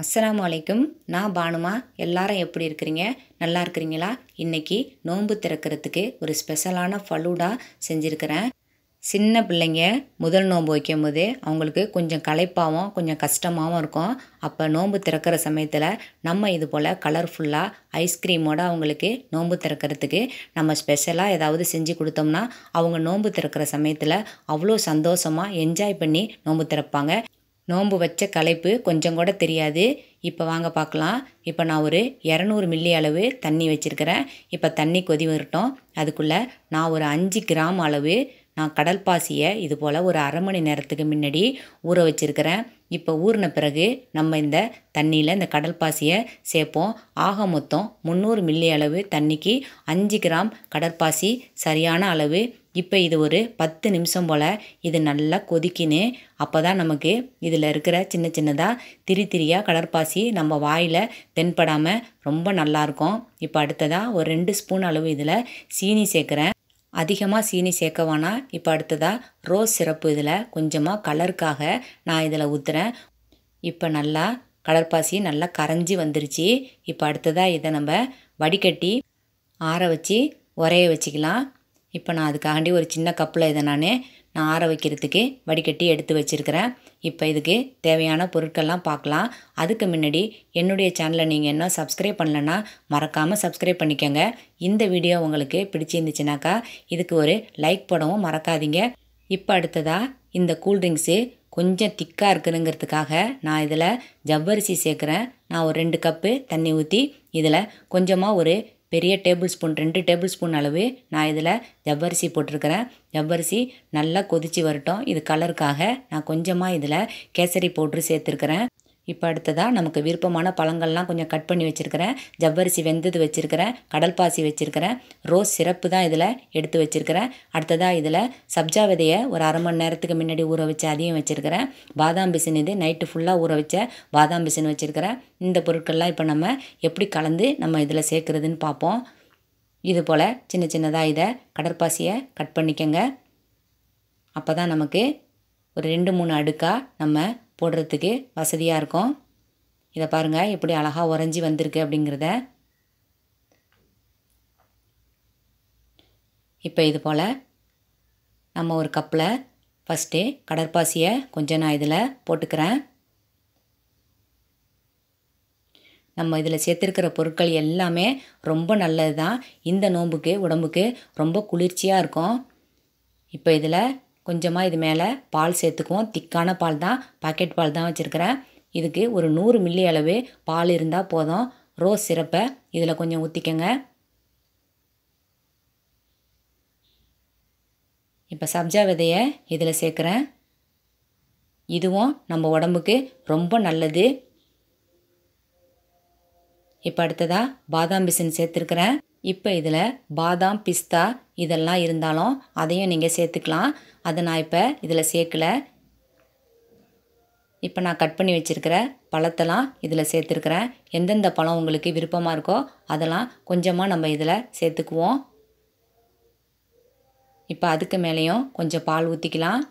அஸ்லாம் வலைக்கும் நான் பானுமா எல்லாரும் எப்படி இருக்கிறீங்க நல்லா இருக்கிறீங்களா இன்னைக்கு நோன்பு திறக்கிறதுக்கு ஒரு ஸ்பெஷலான ஃபலூடா செஞ்சுருக்கிறேன் சின்ன பிள்ளைங்க முதல் நோன்பு வைக்கும் போது அவங்களுக்கு கொஞ்சம் களைப்பாகவும் கொஞ்சம் கஷ்டமாகவும் இருக்கும் அப்போ நோன்பு திறக்கிற சமயத்தில் நம்ம இது போல் கலர்ஃபுல்லாக ஐஸ்கிரீமோடு அவங்களுக்கு நோன்பு திறக்கிறதுக்கு நம்ம ஸ்பெஷலாக ஏதாவது செஞ்சு கொடுத்தோம்னா அவங்க நோன்பு திறக்கிற சமயத்தில் அவ்வளோ சந்தோஷமாக என்ஜாய் பண்ணி நோன்பு திறப்பாங்க நோம்பு வச்ச களைப்பு கொஞ்சம் கூட தெரியாது இப்போ வாங்க பார்க்கலாம் இப்போ நான் ஒரு இரநூறு மில்லி அளவு தண்ணி வச்சுருக்கிறேன் இப்போ தண்ணி கொதி வரட்டும் அதுக்குள்ளே நான் ஒரு அஞ்சு கிராம் அளவு நான் கடல் பாசியை இது போல் ஒரு அரை மணி நேரத்துக்கு முன்னாடி ஊற வச்சுருக்கிறேன் இப்போ ஊறின பிறகு நம்ம இந்த தண்ணியில் இந்த கடல் பாசியை சேர்ப்போம் ஆக மொத்தம் முந்நூறு மில்லி அளவு தண்ணிக்கு அஞ்சு கிராம் கடற்பாசி சரியான அளவு இப்போ இது ஒரு பத்து நிமிஷம் போல் இது நல்லா கொதிக்கின்னு அப்போ தான் நமக்கு இதில் இருக்கிற சின்ன சின்னதாக திரி திரியாக கடற்பாசி நம்ம வாயில் தென்படாமல் ரொம்ப நல்லாயிருக்கும் இப்போ அடுத்ததாக ஒரு ரெண்டு ஸ்பூன் அளவு இதில் சீனி சேர்க்குறேன் அதிகமாக சீனி சேர்க்க வேணாம் இப்போ அடுத்ததாக ரோஸ் சிரப்பு இதில் கொஞ்சமாக கலருக்காக நான் இதில் ஊற்றுறேன் இப்போ நல்லா கடற்பாசி நல்லா கரைஞ்சி வந்துருச்சு இப்போ அடுத்ததாக இதை நம்ம வடிகட்டி ஆற வச்சு உரைய வச்சுக்கலாம் இப்போ நான் அதுக்காண்டி ஒரு சின்ன கப்பில் இதை நான் நான் ஆற வைக்கிறதுக்கு வடிகட்டி எடுத்து வச்சுருக்கிறேன் இப்போ இதுக்கு தேவையான பொருட்கள்லாம் பார்க்கலாம் அதுக்கு முன்னாடி என்னுடைய சேனலை நீங்கள் இன்னும் சப்ஸ்கிரைப் பண்ணலன்னா மறக்காமல் சப்ஸ்கிரைப் பண்ணிக்கோங்க இந்த வீடியோ உங்களுக்கு பிடிச்சிருந்துச்சுனாக்கா இதுக்கு ஒரு லைக் போடவும் மறக்காதீங்க இப்போ அடுத்ததாக இந்த கூல்ட்ரிங்க்ஸு கொஞ்சம் திக்காக இருக்குதுங்கிறதுக்காக நான் இதில் ஜவ்வரிசி சேர்க்குறேன் நான் ஒரு ரெண்டு கப்பு தண்ணி ஊற்றி இதில் கொஞ்சமாக ஒரு பெரிய டேபிள் ஸ்பூன் ரெண்டு டேபிள் ஸ்பூன் அளவு நான் இதில் ஜவ்வரிசி போட்டிருக்கிறேன் ஜவ்வரிசி நல்லா கொதித்து வரட்டும் இது கலருக்காக நான் கொஞ்சமாக இதில் கேசரி பவுட்ரு சேர்த்துருக்கிறேன் இப்போ அடுத்ததாக நமக்கு விருப்பமான பழங்கள்லாம் கொஞ்சம் கட் பண்ணி வச்சுருக்கிறேன் ஜவ்வரிசி வெந்தது வச்சுருக்கிறேன் கடல் பாசி வச்சுருக்கிறேன் ரோஸ் சிறப்பு தான் இதில் எடுத்து வச்சுருக்கிறேன் அடுத்ததாக இதில் சப்ஜா விதையை ஒரு அரை மணி நேரத்துக்கு முன்னாடி ஊற வச்சு அதையும் வச்சுருக்கிறேன் பாதாம் பிசின் இது நைட்டு ஃபுல்லாக ஊற வச்ச பாதாம் பிசின் வச்சுருக்கிறேன் இந்த பொருட்கள்லாம் இப்போ நம்ம எப்படி கலந்து நம்ம இதில் சேர்க்குறதுன்னு பார்ப்போம் இது போல் சின்ன சின்னதாக இதை கடற்பாசியை கட் பண்ணிக்கோங்க அப்போ தான் நமக்கு ஒரு ரெண்டு மூணு அடுக்காக நம்ம போடுறதுக்கு வசதியாக இருக்கும் இதை பாருங்கள் எப்படி அழகாக உறைஞ்சி வந்திருக்கு அப்படிங்கிறத இப்போ இது போல் நம்ம ஒரு கப்பில் ஃபஸ்ட்டு கடற்பாசியை கொஞ்சம் நான் இதில் போட்டுக்கிறேன் நம்ம இதில் சேர்த்துருக்கிற பொருட்கள் எல்லாமே ரொம்ப நல்லது தான் இந்த நோம்புக்கு உடம்புக்கு ரொம்ப குளிர்ச்சியாக இருக்கும் இப்போ இதில் கொஞ்சமாக இது மேலே பால் சேர்த்துக்குவோம் திக்கான பால் தான் பாக்கெட் பால் தான் வச்சுருக்கிறேன் இதுக்கு ஒரு நூறு மில்லி அளவு பால் இருந்தால் போதும் ரோஸ் சிரப்பை இதில் கொஞ்சம் ஊற்றிக்கங்க இப்போ சப்ஜா விதையை இதில் சேர்க்குறேன் இதுவும் நம்ம உடம்புக்கு ரொம்ப நல்லது இப்போ அடுத்ததாக பாதாம் பிசின் சேர்த்துருக்குறேன் இப்போ இதில் பாதாம் பிஸ்தா இதெல்லாம் இருந்தாலும் அதையும் நீங்கள் சேர்த்துக்கலாம் அதை நான் இப்போ இதில் சேர்க்கல இப்போ நான் கட் பண்ணி வச்சுருக்கிற பழத்தெல்லாம் இதில் சேர்த்துருக்குறேன் எந்தெந்த பழம் உங்களுக்கு விருப்பமாக இருக்கோ அதெல்லாம் கொஞ்சமாக நம்ம இதில் சேர்த்துக்குவோம் இப்போ அதுக்கு மேலேயும் கொஞ்சம் பால் ஊற்றிக்கலாம்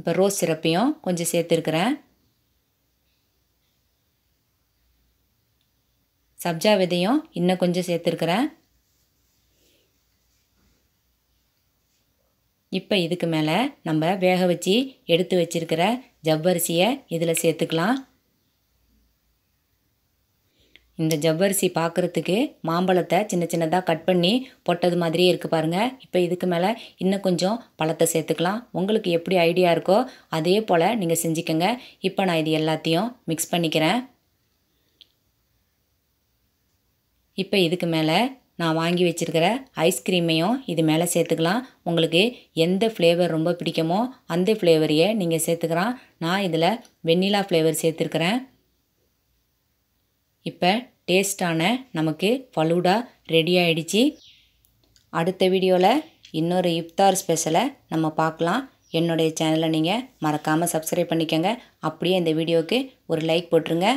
இப்போ ரோஸ் சிரப்பையும் கொஞ்சம் சேர்த்துருக்குறேன் சப்ஜா விதையும் இன்னும் கொஞ்சம் சேர்த்துருக்குறேன் இப்போ இதுக்கு மேலே நம்ம வேக வச்சு எடுத்து வச்சிருக்கிற ஜவ்வரிசியை இதில் சேர்த்துக்கலாம் இந்த ஜவ்வரிசி பார்க்குறதுக்கு மாம்பழத்தை சின்ன சின்னதாக கட் பண்ணி போட்டது மாதிரியே இருக்குது பாருங்கள் இப்போ இதுக்கு மேலே இன்னும் கொஞ்சம் பழத்தை சேர்த்துக்கலாம் உங்களுக்கு எப்படி ஐடியா இருக்கோ அதே போல் நீங்கள் செஞ்சுக்கோங்க இப்போ நான் இது எல்லாத்தையும் மிக்ஸ் பண்ணிக்கிறேன் இப்போ இதுக்கு மேலே நான் வாங்கி வச்சுருக்கிற ஐஸ்கிரீமையும் இது மேலே சேர்த்துக்கலாம் உங்களுக்கு எந்த ஃப்ளேவர் ரொம்ப பிடிக்குமோ அந்த ஃப்ளேவரையே நீங்கள் சேர்த்துக்கலாம் நான் இதில் வெண்ணிலா ஃப்ளேவர் சேர்த்துருக்குறேன் இப்போ டேஸ்டான நமக்கு ஃபலூடா ரெடி ஆகிடுச்சி அடுத்த வீடியோவில் இன்னொரு இஃப்தார் ஸ்பெஷலை நம்ம பார்க்கலாம் என்னுடைய சேனலை நீங்கள் மறக்காமல் சப்ஸ்கிரைப் பண்ணிக்கோங்க அப்படியே இந்த வீடியோவுக்கு ஒரு லைக் போட்டுருங்க